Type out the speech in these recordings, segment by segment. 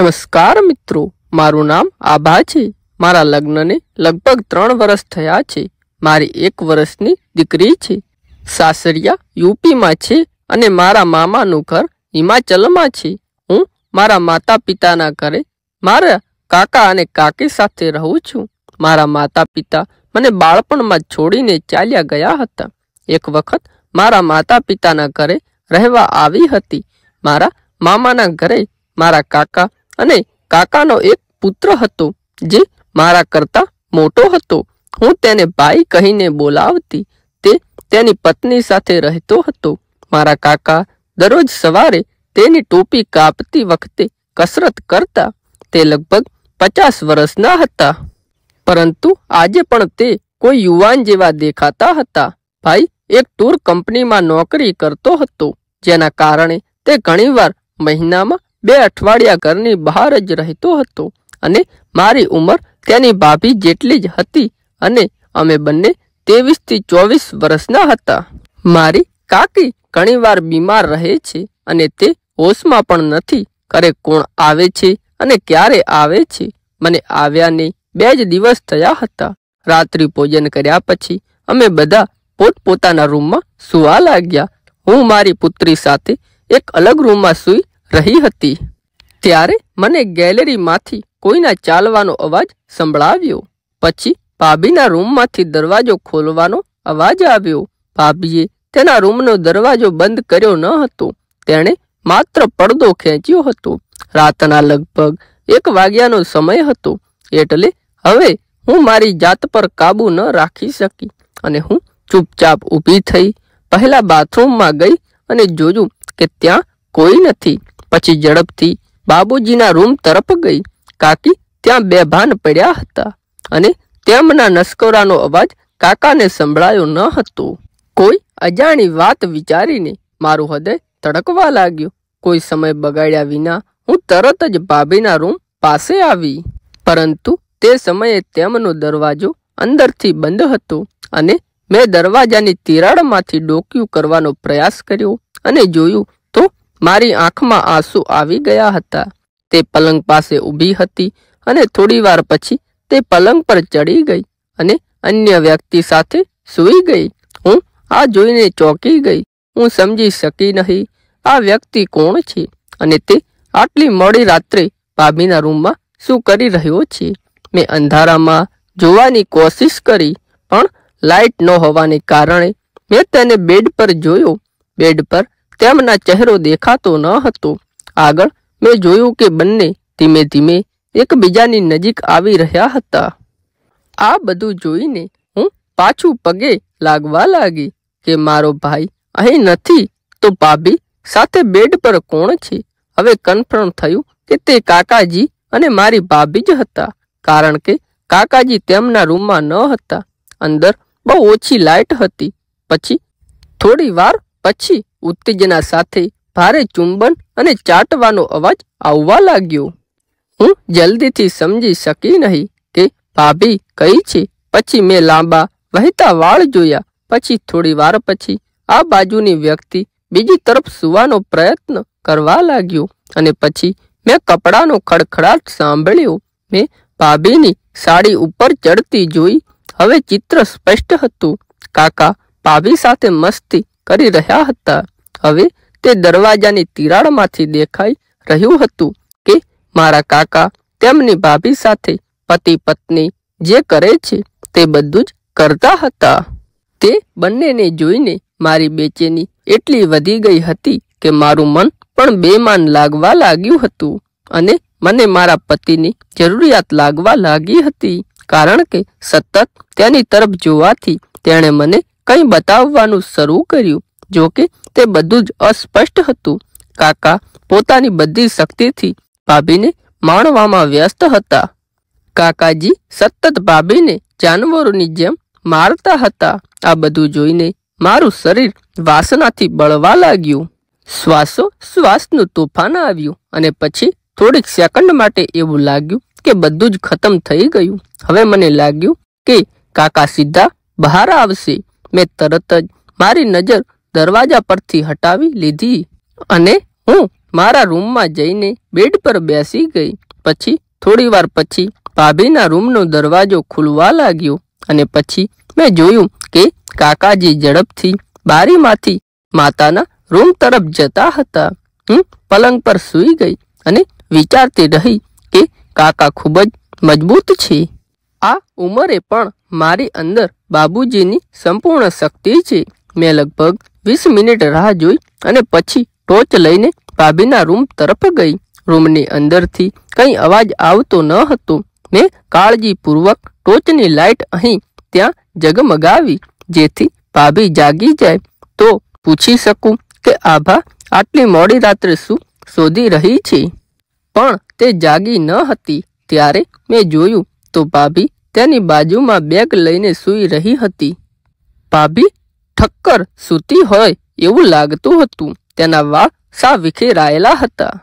નમસ્કાર મિત્રો મારું નામ આભા છે મારા લગ્નને લગભગ ત્રણ વર્ષ થયા છે મારી એક વર્ષની દીકરી છે સાસરિયા યુપીમાં છે અને મારા મામાનું ઘર હિમાચલમાં છે હું મારા માતા પિતાના ઘરે મારા કાકા અને કાકી સાથે રહું છું મારા માતા પિતા મને બાળપણમાં છોડીને ચાલ્યા ગયા હતા એક વખત મારા માતા પિતાના ઘરે રહેવા આવી હતી મારા મામાના ઘરે મારા કાકા અને કાકાનો એક પુત્ર હતો જે મારા કરતા મોટો હતો હું તેને ભાઈ કહીને બોલાવતી તે તેની પત્ની સાથે રહેતો હતો મારા કાકા દરરોજ સવારે તેની ટોપી કાપતી વખતે કસરત કરતા તે લગભગ પચાસ વર્ષના હતા પરંતુ આજે પણ તે કોઈ યુવાન જેવા દેખાતા હતા ભાઈ એક ટૂર કંપનીમાં નોકરી કરતો હતો જેના કારણે તે ઘણીવાર મહિનામાં બે અઠવાડિયા ઘરની બહાર જ રહેતો હતો અને મારી ઉંમર તેની ભાભી જેટલી જ હતી અને અમે બંને ત્રેવીસથી ચોવીસ વર્ષના હતા મારી કાકી ઘણીવાર બીમાર રહે છે અને તે હોશમાં પણ નથી ઘરે કોણ આવે છે અને ક્યારે આવે છે મને આવ્યાને બે જ દિવસ થયા હતા રાત્રિ ભોજન કર્યા પછી અમે બધા પોતપોતાના રૂમમાં સુવા લાગ્યા હું મારી પુત્રી સાથે એક અલગ રૂમમાં સૂઈ રહી હતી ત્યારે મને ગેલેરીમાંથી કોઈના ચાલવાનો અવાજ સંભળાવ્યો પછી ભાભીના રૂમમાંથી દરવાજો ખોલવાનો અવાજ આવ્યો ભાભીએ તેના રૂમનો દરવાજો બંધ કર્યો ન હતો તેણે માત્ર પડદો ખેંચ્યો હતો રાતના લગભગ એક વાગ્યાનો સમય હતો એટલે હવે હું મારી જાત પર કાબુ ન રાખી શકી અને હું ચૂપચાપ ઊભી થઈ પહેલા બાથરૂમમાં ગઈ અને જોજું કે ત્યાં કોઈ નથી પછી ઝડપથી બાબુજીના રૂમ તરફ ગઈ કાકી ત્યાં બે ભાન પડ્યા હતા અને તેમના નસકોરાનો અવાજ કાકાને સંભળાયો ન હતો કોઈ અજાણી વાત વિચારીને મારું હૃદય તડકવા લાગ્યું કોઈ સમય બગાડ્યા વિના હું તરત જ ભાભીના રૂમ પાસે આવી પરંતુ તે સમયે તેમનો દરવાજો અંદરથી બંધ હતો અને મેં દરવાજાની તિરાડમાંથી ડોક્યું કરવાનો પ્રયાસ કર્યો અને જોયું મારી આંખમાં આંસુ આવી ગયા હતા તે પલંગ પાસે ઊભી હતી અને થોડી વાર પછી તે પલંગ પર ચડી ગઈ અને અન્ય વ્યક્તિ સાથે સૂઈ ગઈ હું આ જોઈને ચોંકી ગઈ હું સમજી શકી નહીં આ વ્યક્તિ કોણ છે અને તે આટલી મોડી રાત્રે ભાભીના રૂમમાં શું કરી રહ્યો છે મેં અંધારામાં જોવાની કોશિશ કરી પણ લાઇટ ન હોવાને કારણે મેં તેને બેડ પર જોયો બેડ પર તેમના ચહેરો દેખાતો ન હતો આગળ મેં જોયું કે બંને ધીમે ધીમે એકબીજાની નજીક આવી રહ્યા હતા આ બધું જોઈને હું પાછું પગે લાગવા લાગી કે મારો ભાઈ અહીં નથી તો ભાભી સાથે બેડ પર કોણ છે હવે કન્ફર્મ થયું કે તે કાકાજી અને મારી ભાભી જ હતા કારણ કે કાકાજી તેમના રૂમમાં ન હતા અંદર બહુ ઓછી લાઇટ હતી પછી થોડી વાર પછી ઉત્તેજના સાથે ભારે ચુંબન અને ચાટવાનો અવાજ આવવા લાગ્યો હું જલ્દીથી સમજી શકી નહીં કે ભાભી કઈ છે પછી મેં લાંબા વહેતા વાળ જોયા પછી થોડી વાર પછી આ બાજુની વ્યક્તિ બીજી તરફ સુવાનો પ્રયત્ન કરવા લાગ્યો અને પછી મેં કપડાનો ખડખડાટ સાંભળ્યો મેં ભાભીની સાડી ઉપર ચડતી જોઈ હવે ચિત્ર સ્પષ્ટ હતું કાકા ભાભી સાથે મસ્તી કરી રહ્યા હતા હવે તે દરવાજાની તિરાડમાંથી દેખાઈ રહ્યું હતું કે મારા કાકા તેમની ભાભી સાથે પતિ પત્ની જે કરે છે તે બધું જ કરતા હતા તે બંનેને જોઈને મારી બેચેની એટલી વધી ગઈ હતી કે મારું મન પણ બેમાન લાગવા લાગ્યું હતું અને મને મારા પતિની જરૂરિયાત લાગવા લાગી હતી કારણ કે સતત તેની તરફ જોવાથી તેણે મને કંઈ બતાવવાનું શરૂ કર્યું જો કે તે બધું જ અસ્પષ્ટ હતું કાકા પોતાની બધી શક્તિથી ભાભીને માણવામાં વ્યસ્ત હતા કાકાજી સતત ભાભીને જાનવરોની જેમ મારતા હતા આ બધું જોઈને મારું શરીર વાસનાથી બળવા લાગ્યું શ્વાસો શ્વાસનું તોફાન આવ્યું અને પછી થોડીક સેકન્ડ માટે એવું લાગ્યું કે બધું જ ખતમ થઈ ગયું હવે મને લાગ્યું કે કાકા સીધા બહાર આવશે મેં તરત જ મારી નજર દરવાજા પરથી હટાવી લીધી અને હું મારા રૂમમાં જઈને બેડ પર બેસી ગઈ પછી થોડીવાર પછી ભાભીના રૂમનો દરવાજો ખુલવા લાગ્યો અને પછી મેં જોયું કે કાકાજી ઝડપથી બારીમાંથી માતાના રૂમ તરફ જતા હતા હું પલંગ પર સૂઈ ગઈ અને વિચારતી રહી કે કાકા ખૂબ જ મજબૂત છે આ ઉંમરે પણ મારી અંદર બાબુજીની સંપૂર્ણ શક્તિ છે મેં લગભગ વીસ મિનિટ રાહ જોઈ અને પછી ટોચ લઈને ભાભીના રૂમ તરફ ગઈ રૂમની અંદરથી કંઈ અવાજ આવતો ન હતો મેં કાળજીપૂર્વક ટોચની લાઇટ અહીં ત્યાં જગમગાવી જેથી ભાભી જાગી જાય તો પૂછી શકું કે આભા આટલી મોડી રાત્રે શું શોધી રહી છે પણ તે જાગી ન હતી ત્યારે મેં જોયું તો ભાભી તેની બાજુમાં બેગ લઈને સૂઈ રહી હતી ભાભી ઠક્કર સૂતી હોય એવું લાગતું હતું તેના વાળ સા વિખેરાયેલા હતા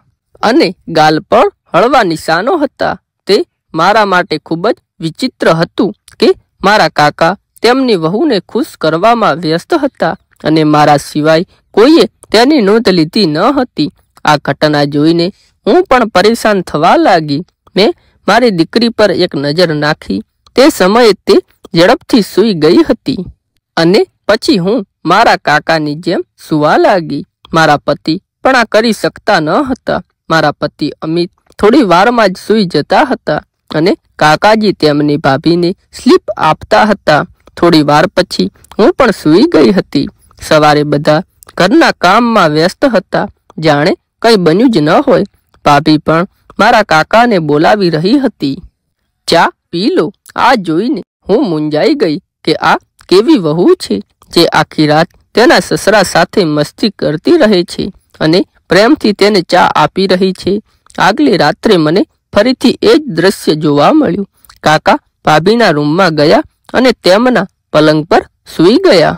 અને ગાલ પર હળવા નિશાનો હતા તે મારા માટે ખૂબ જ વિચિત્ર હતું કે મારા કાકા તેમની વહુને ખુશ કરવામાં વ્યસ્ત હતા અને મારા સિવાય કોઈએ તેની નોંધ લીધી ન હતી આ ઘટના જોઈને હું પણ પરેશાન થવા લાગી મેં મારી દીકરી પર એક નજર નાખી તે સમયે તે ઝડપથી સૂઈ ગઈ હતી અને પછી હું મારા કાકાની જેમ સુવા લાગી મારા પતિ પણ આ કરી શકતા ન હતા મારા પતિ અમિત થોડી વારમાં જ સૂઈ જતા હતા અને કાકાજી તેમની ભાભીને સ્લીપ આપતા હતા થોડી વાર પછી હું પણ સૂઈ ગઈ હતી સવારે બધા ઘરના કામમાં વ્યસ્ત હતા જાણે કંઈ બન્યું જ ન હોય ભાભી પણ મારા કાકાને બોલાવી રહી હતી ચા પી લો આ જોઈને હું મૂંઝાઈ ગઈ કે આ કેવી વહુ છે જે આખી રાત તેના સસરા સાથે મસ્તી કરતી રહે છે અને પ્રેમથી તેને ચા આપી રહી છે આગલી રાત્રે મને ફરીથી એ જ દ્રશ્ય જોવા મળ્યું કાકા ભાભીના રૂમમાં ગયા અને તેમના પલંગ પર સૂઈ ગયા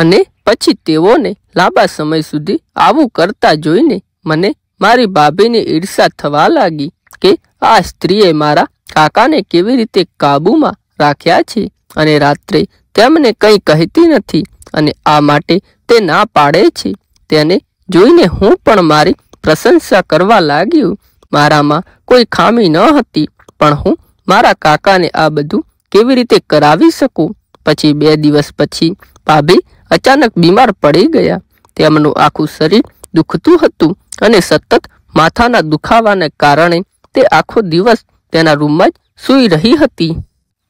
અને પછી તેઓને લાંબા સમય સુધી આવું કરતા જોઈને મને મારી ભાભીની ઈર્ષા થવા લાગી કે આ સ્ત્રીએ મારા કાકાને કેવી રીતે કાબૂમાં રાખ્યા છે અને રાત્રે તેમને કંઈ કહેતી નથી અને આ માટે તે ના પાડે છે તેને જોઈને હું પણ મારી પ્રશંસા કરવા લાગ્યું મારામાં કોઈ ખામી ન હતી પણ હું મારા કાકાને આ બધું કેવી રીતે કરાવી શકું પછી બે દિવસ પછી ભાભી અચાનક બીમાર પડી ગયા તેમનું આખું શરીર દુખતું હતું અને સતત માથાના દુખાવાને કારણે તે આખો દિવસ તેના રૂમમાં જ સૂઈ રહી હતી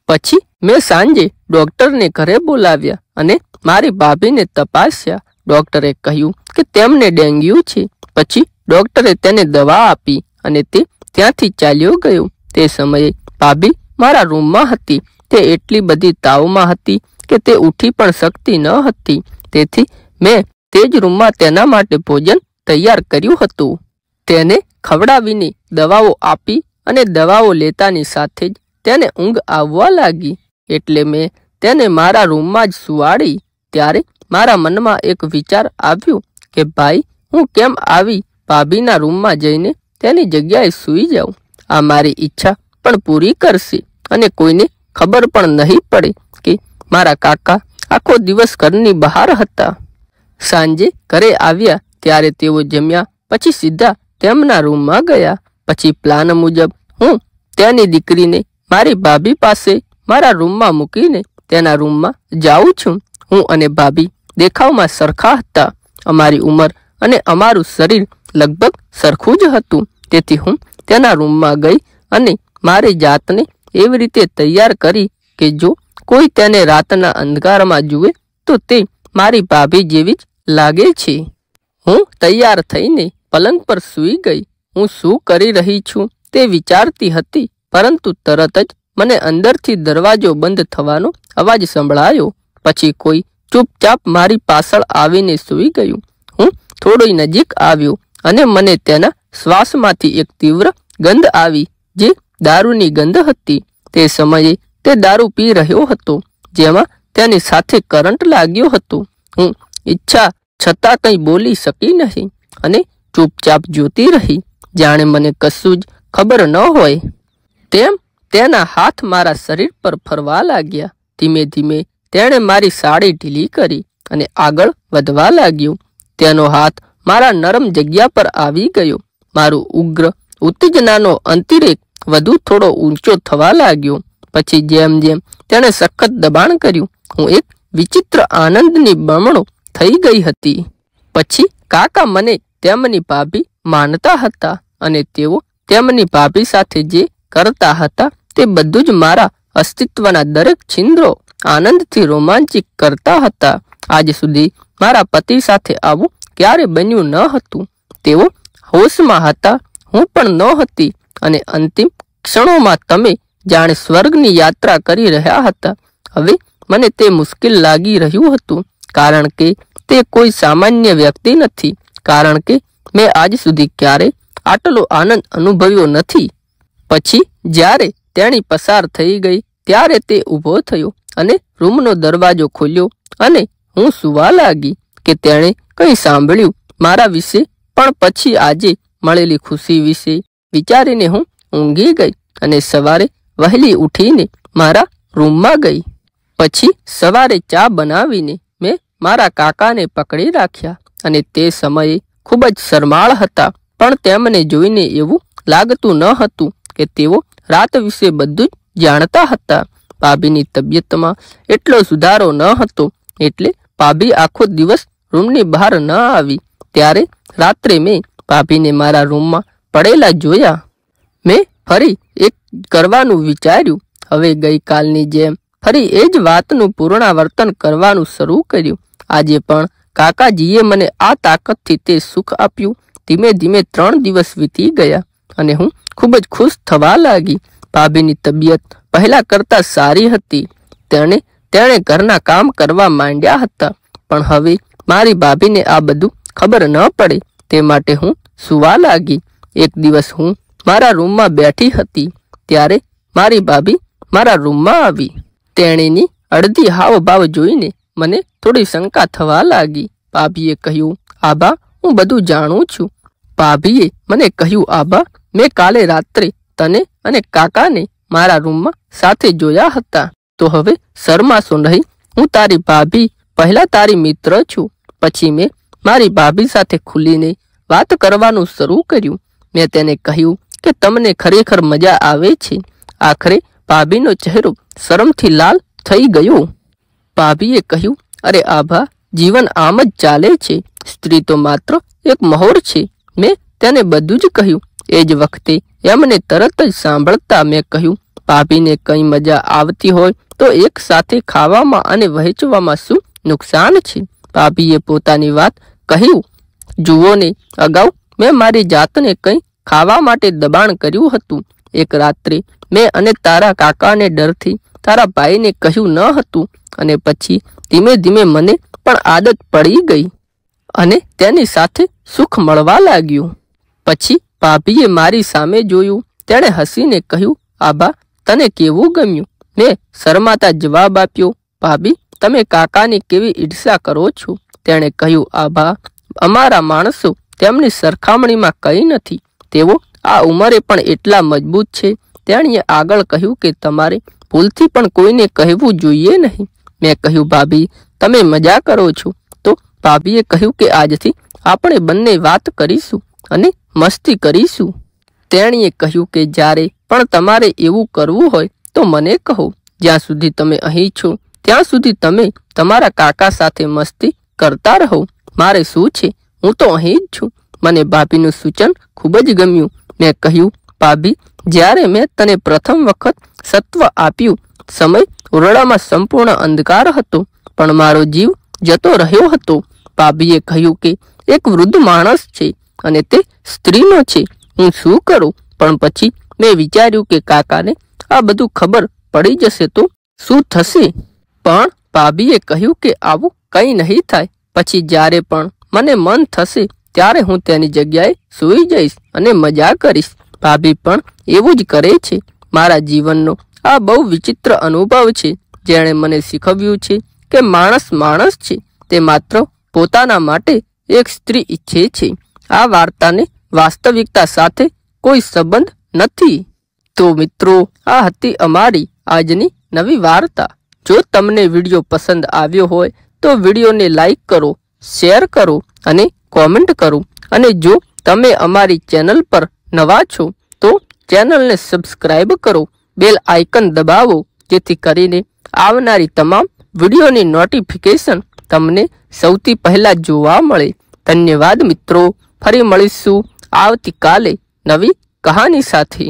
પછી મેં સાંજે ડૉક્ટરને ઘરે બોલાવ્યા અને મારી ભાભીને તપાસ્યા ડૉક્ટરે કહ્યું કે તેમને ડેન્ગ્યુ છે પછી ડૉક્ટરે તેને દવા આપી અને તે ત્યાંથી ચાલ્યો ગયો તે સમયે ભાભી મારા રૂમમાં હતી તે એટલી બધી તાવમાં હતી કે તે ઉઠી પણ શકતી ન હતી તેથી મેં તે જ રૂમમાં તેના માટે ભોજન તૈયાર કર્યું હતું તેને ખવડાવીને દવાઓ આપી અને દવાઓ લેતાની સાથે જ તેને ઊંઘ આવવા લાગી એટલે મેં તેને મારા રૂમમાં જ સુવાડી ત્યારે મારા મનમાં એક વિચાર આવ્યો કે ભાઈ હું કેમ આવી ભાભીના રૂમમાં જઈને તેની જગ્યાએ સૂઈ જાઉં આ મારી ઈચ્છા પણ પૂરી કરશે અને કોઈને ખબર પણ નહીં પડે કે મારા કાકા આખો દિવસ ઘરની બહાર હતા સાંજે ઘરે આવ્યા ત્યારે તેઓ જમ્યા પછી સીધા તેમના રૂમમાં ગયા પછી પ્લાન મુજબ હું તેની દીકરીને મારી ભાભી પાસે મારા રૂમમાં મૂકીને તેના રૂમમાં જાઉં છું હું અને ભાભી દેખાવમાં સરખા હતા અમારી ઉંમર અને અમારું શરીર લગભગ સરખું જ હતું તેથી હું તેના રૂમમાં ગઈ અને મારી જાતને એવી રીતે તૈયાર કરી કે જો કોઈ તેને રાતના અંધકારમાં જુએ તો તે મારી ભાભી જેવી જ લાગે છે હું તૈયાર થઈને પલંગ પર સૂઈ ગઈ હું શું કરી રહી છું તે વિચારતી હતી પરંતુ તરત જ મને અંદરથી દરવાજો બંધ થવાનો અવાજ સંભળાયો પછી કોઈ ચૂપચાપ મારી પાછળ આવીને સૂઈ ગયું હું થોડી નજીક આવ્યો અને મને તેના શ્વાસમાંથી એક તીવ્ર ગંધ આવી જે દારૂની ગંધ હતી તે સમયે તે દારૂ પી રહ્યો હતો જેમાં તેની સાથે કરંટ લાગ્યો હતો હું ઈચ્છા છતાં કંઈ બોલી શકી નહીં અને ચૂપચાપ જોતી રહી જાણે મને કશું જ ખબર ન હોય તેમ તેના હાથ મારા શરીર પર ફરવા લાગ્યા ધીમે ધીમે તેણે મારી સાડી ઢીલી કરી અને આગળ વધવા લાગ્યું તેનો હાથ મારા નરમ જગ્યા પર આવી ગયો મારું ઉગ્ર ઉત્તેજનાનો અંતિરેક વધુ થોડો ઊંચો થવા લાગ્યો પછી જેમ જેમ તેણે સખત દબાણ કર્યું હું એક વિચિત્ર આનંદની બમણો થઈ ગઈ હતી પછી કાકા મને તેમની ભાભી માનતા હતા અને તેઓ તેમની ભાભી સાથે જે કરતા હતા તે બધું જ મારા અસ્તિત્વના દરેક છિંદ્રો આનંદથી રોમાંચિત કરતા હતા આજ સુધી મારા પતિ સાથે આવું ક્યારે બન્યું ન હતું તેઓ હોશમાં હતા હું પણ ન હતી અને અંતિમ ક્ષણોમાં તમે જાણે સ્વર્ગની યાત્રા કરી રહ્યા હતા હવે મને તે મુશ્કેલ લાગી રહ્યું હતું કારણ કે તે કોઈ સામાન્ય વ્યક્તિ નથી કારણ કે મેં આજ સુધી ક્યારે આટલો આનંદ અનુભવ્યો નથી પછી જ્યારે તેણી પસાર થઈ ગઈ ત્યારે તે ઊભો થયો અને રૂમનો દરવાજો ખોલ્યો અને હું સુવા લાગી કે તેણે કંઈ સાંભળ્યું મારા વિશે પણ પછી આજે મળેલી ખુશી વિશે વિચારીને હું ઊંઘી ગઈ અને સવારે વહેલી ઉઠીને મારા રૂમમાં ગઈ પછી સવારે ચા બનાવીને મેં મારા કાકાને પકડી રાખ્યા અને તે સમયે ખૂબ જ શરમાળ હતા પણ તેમને જોઈને એવું લાગતું ન હતું કે તેઓ રાત વિશે બધું જ જાણતા હતા ભાભીની તબિયતમાં એટલો સુધારો ન હતો એટલે ભાભી આખો દિવસ રૂમની બહાર ન આવી ત્યારે રાત્રે મેં ભાભીને મારા રૂમમાં પડેલા જોયા મેં ફરી એક કરવાનું વિચાર્યું હવે ગઈકાલની જેમ ફરી એ જ વાતનું પુનરાવર્તન કરવાનું શરૂ કર્યું આજે પણ કાકાજીએ મને આ તાકતથી તે સુખ આપ્યું ધીમે ધીમે ત્રણ દિવસ વીતી ગયા અને હું ખૂબ જ ખુશ થવા લાગી ભાભીની તબિયત પહેલા કરતાં સારી હતી તેણે તેણે ઘરના કામ કરવા માંડ્યા હતા પણ હવે મારી ભાભીને આ બધું ખબર ન પડે તે માટે હું સુવા લાગી એક દિવસ હું મારા રૂમમાં બેઠી હતી ત્યારે મારી ભાભી મારા રૂમમાં આવી તેણીની અડધી હાવભાવ જોઈને મને થોડી શંકા થવા લાગી ભાભીએ કહ્યું આભા હું બધું જાણું છું ભાભીએ મને કહ્યું આભા મેં કાલે રાત્રે તને અને કાકાને મારા રૂમમાં સાથે જોયા હતા તો હવે શરમાશો નહીં હું તારી ભાભી પહેલાં તારી મિત્ર છું પછી મેં મારી ભાભી સાથે ખુલીને વાત કરવાનું શરૂ કર્યું મેં તેને કહ્યું કે તમને ખરેખર મજા આવે છે આખરે ભાભીનો ચહેરો શરમથી લાલ થઈ ગયો ભાભીએ કહ્યું અરે આભા જીવન આમ જ ચાલે છે સ્ત્રી તો માત્ર એક મહોર છે મેં તેને બધું જ કહ્યું એ જ વખતે એમને તરત જ સાંભળતા મેં કહ્યું ભાભીને કંઈ મજા આવતી હોય તો એક સાથે ખાવામાં અને વહેંચવામાં શું નુકસાન છે ભાભીએ પોતાની વાત કહ્યું જુઓ ને અગાઉ મેં મારી જાતને કંઈ ખાવા માટે દબાણ કર્યું હતું એક રાત્રે મેં અને તારા કાકાને ડરથી તારા ભાઈને કહ્યું ન હતું અને પછી ધીમે ધીમે મને પણ આદત પડી ગઈ અને તેની સાથે સુખ મળવા લાગ્યું પછી ભાભીએ મારી સામે જોયું તેણે હસીને કહ્યું આભા તને કેવું ગમ્યું મેં શરમાતા જવાબ આપ્યો ભાભી તમે કાકાની કેવી ઈર્ષા કરો છો તેણે કહ્યું આભા અમારા માણસો તેમની સરખામણીમાં કંઈ નથી તેઓ આ ઉંમરે પણ એટલા મજબૂત છે તેણીએ આગળ કહ્યું કે તમારે ભૂલથી પણ કોઈને કહેવું જોઈએ નહીં મેં કહ્યું ભાભી તમે મજા કરો છો તો ભાભીએ કહ્યું કે આજથી આપણે બંને વાત કરીશું અને મસ્તી કરીશું તેણીએ કહ્યું કે જ્યારે પણ તમારે એવું કરવું હોય તો મને કહો જ્યાં સુધી તમે અહીં છો ત્યાં સુધી તમે તમારા કાકા સાથે મસ્તી કરતા રહો મારે શું છે હું તો અહીં જ છું મને ભાભીનું સૂચન ખૂબ જ ગમ્યું મેં કહ્યું ભાભી જ્યારે મેં તને પ્રથમ વખત સત્વ આપ્યું સમય ઓરડામાં સંપૂર્ણ અંધકાર હતો પણ મારો જીવ જતો રહ્યો હતો ભાભીએ કહ્યું કે એક વૃદ્ધ માણસ છે અને તે સ્ત્રીનો છે હું શું કરું પણ પછી મેં વિચાર્યું કે કાકાને આ બધું ખબર પડી જશે તો શું થશે પણ ભાભીએ કહ્યું કે આવું કંઈ નહીં થાય પછી જ્યારે પણ મને મન થશે ત્યારે હું તેની જગ્યાએ સૂઈ જઈશ અને મજા કરીશ ભાભી પણ એવું જ કરે છે મારા જીવનનો આ બહુ વિચિત્ર અનુભવ છે જેણે મને શીખવ્યું છે કે માણસ માણસ છે તે માત્ર પોતાના માટે એક સ્ત્રી ઈચ્છે છે આ વાર્તાને વાસ્તવિકતા સાથે કોઈ સંબંધ નથી તો મિત્રો આ હતી અમારી આજની નવી વાર્તા જો તમને વિડીયો પસંદ આવ્યો હોય તો વિડીયોને લાઈક કરો શેર કરો અને કોમેન્ટ કરો અને જો તમે અમારી ચેનલ પર નવા છો તો ચેનલને સબસ્ક્રાઇબ કરો બેલ આઇકન દબાવો જેથી કરીને આવનારી તમામ વિડીયોની નોટિફિકેશન તમને સૌથી પહેલાં જોવા મળે ધન્યવાદ મિત્રો ફરી મળીશું આવતીકાલે નવી કહાની સાથે